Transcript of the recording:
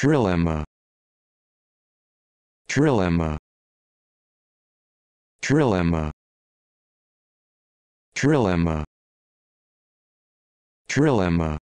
trilemma trilemma trilemma trilemma trilemma